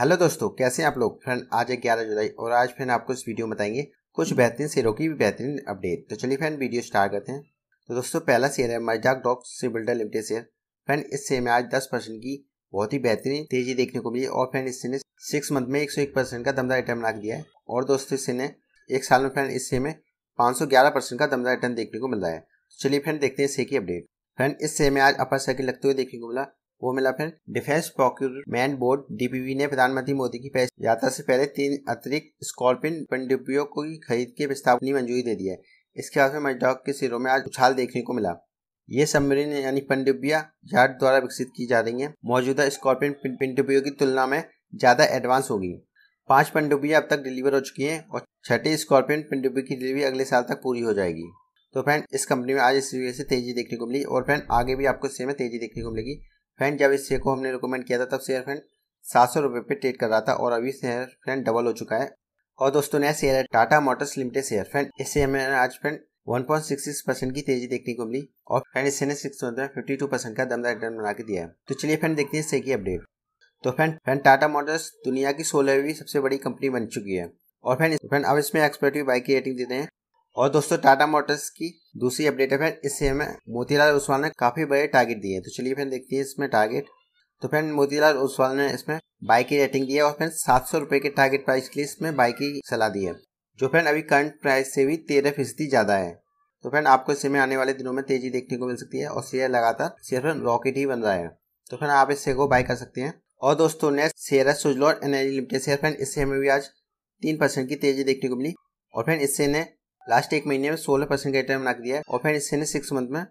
hello दोस्तों कैसे हैं आप लोग फ्रेंड आज है ग्यारह जुलाई और आज फ्रेंड आपको इस वीडियो में बताएंगे कुछ बेहतरीन शेयरों की बेहतरीन अपडेट तो चलिए फ्रेंड वीडियो स्टार्ट करते हैं तो दोस्तों पहला शेयर है मजाक डॉक से बिल्डर लिमिटेड शेयर फ्रेंड इस शेयर में आज दस परसेंट की बहुत ही बेहतरीन तेजी देखने को मिली और फ्रेंड इस ने सिक्स मंथ में एक सौ एक परसेंट का दमदार रिटर्न बना दिया है और दोस्तों इससे ने एक साल में फ्रेंड इससे में पाँच सौ ग्यारह परसेंट का दमदार रिटर्न देखने को मिल रहा है तो चलिए फ्रेंड देखते हैं इस की अपडेट फ्रेंड इस शेयर में आज अपर सर्किल लगते हुए देखने को मिला वो मिला फिर डिफेंस प्रोक्यूरमेंट बोर्ड डीपीबी ने प्रधानमंत्री मोदी की यात्रा से पहले तीन अतिरिक्त स्कॉर्पियन पनडुब्बियों को खरीद के प्रस्ताव की मंजूरी दे दी है इसके बाद मजडॉक के सिरों में आज उछाल देखने को मिला ये सबमरीन यानी पनडुब्बिया जाट द्वारा विकसित की जा रही है मौजूदा स्कॉर्पियन पनडुब्बियों की तुलना में ज़्यादा एडवांस होगी पांच पनडुब्बियां अब तक डिलीवर हो चुकी हैं और छठी स्कॉर्पियन पनडुब्बी की डिलीवरी अगले साल तक पूरी हो जाएगी तो फ्रेंड इस कंपनी में आज इस वजह से तेजी देखने को मिली और फ्रेंड आगे भी आपको इसमें तेजी देखने को मिलेगी फ्रेंड जब इस शेयर को हमने रिकमेंड किया था तब शेयर फ्रेंड सात सौ रुपये पे ट्रेड कर रहा था और अभी शेयर फ्रेंड डबल हो चुका है और दोस्तों नया शेयर है Tata Motors limited share friend इससे हमें आज फ्रेंड 1.66 परसेंट की तेजी देखने को मिली और फ्रेंड इसने सिक्स फिफ्टी टू परसेंट का दमदार रिटर्न बना के दिया है तो चलिए फ्रेंड देखते हैं इससे की अपडेट तो फ्रेंड फ्रेंड टाटा मोटर्स दुनिया की सोलहवीं सबसे बड़ी कंपनी बन चुकी है और फ्रेंड फ्रेंड अब इसमें एक्सपर्ट भी बाइक की रेटिंग देते हैं और दोस्तों टाटा मोटर्स की दूसरी अपडेट है फ्रेंड इससे हमें मोतीलाल ओसवाल ने काफी बड़े टारगेट दिए तो चलिए फ्रेंड देखते हैं इसमें टारगेट तो फ्रेंड मोतीलाल ओसवाल ने इसमें बाइक की रेटिंग दी है और फ्रेंड सात सौ रुपए के टारगेट प्राइस के लिए इसमें बाइक की सलाह दी है जो फ्रेंड अभी करंट प्राइस से भी तेरह फीसदी ज्यादा है तो फ्रेंड आपको इस में आने वाले दिनों में तेजी देखने को मिल सकती है और शेयर लगातार शेयर रॉकेट ही बन रहा है तो फ्रेंड आप इस शेयर को बाय कर सकते हैं और दोस्तों ने share Suzlon energy limited share friend इससे हमें भी आज तीन परसेंट की तेजी देखने को मिली और फ्रेंड इससे ने लास्ट एक महीने में सोलह परसेंट का आइटम बना के दिया है और फ्रेंड इससे सिक्स मंथ में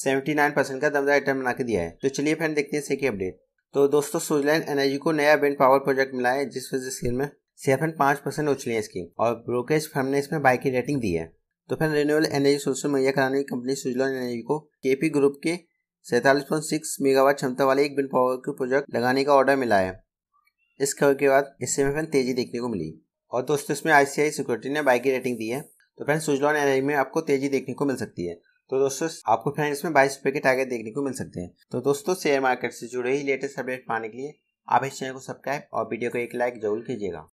सेवेंटी नाइन परसेंट का दमदार आइटम बना के दिया है तो चलिए फ्रेंड देखते हैं सेकी अपडेट तो दोस्तों स्विट्जरलैंड एनर्जी को नया विंड पावर प्रोजेक्ट मिला है जिस वजह से में सेवन पांच परसेंट उछली है इसकी और ब्रोकरेज फर्म ने इसमें बाई की रेटिंग दी है तो फिर रिन्यूएबल एनर्जी सोल्यूशन मुहैया कराने की कंपनी स्विट्जरलैंड एनर्जी को केपी ग्रुप के सैंतालीस पॉइंट सिक्स मेगावाट क्षमता वाले एक बिन पावर के प्रोजेक्ट लगाने का ऑर्डर मिला है इस खबर के बाद इससे में फिर तेजी देखने को मिली और दोस्तों इसमें आईसीआई सिक्योरिटी ने बाई की रेटिंग दी है तो फ्रेंड्स सुजलॉन एन में आपको तेजी देखने को मिल सकती है तो दोस्तों आपको फ्रेंड्स इसमें बाईस रुपए के टारगेट देखने को मिल सकते हैं तो दोस्तों शेयर मार्केट से जुड़े ही लेटेस्ट अपडेट पाने के लिए आप इस चैनल को सब्सक्राइब और वीडियो को एक लाइक जरूर कीजिएगा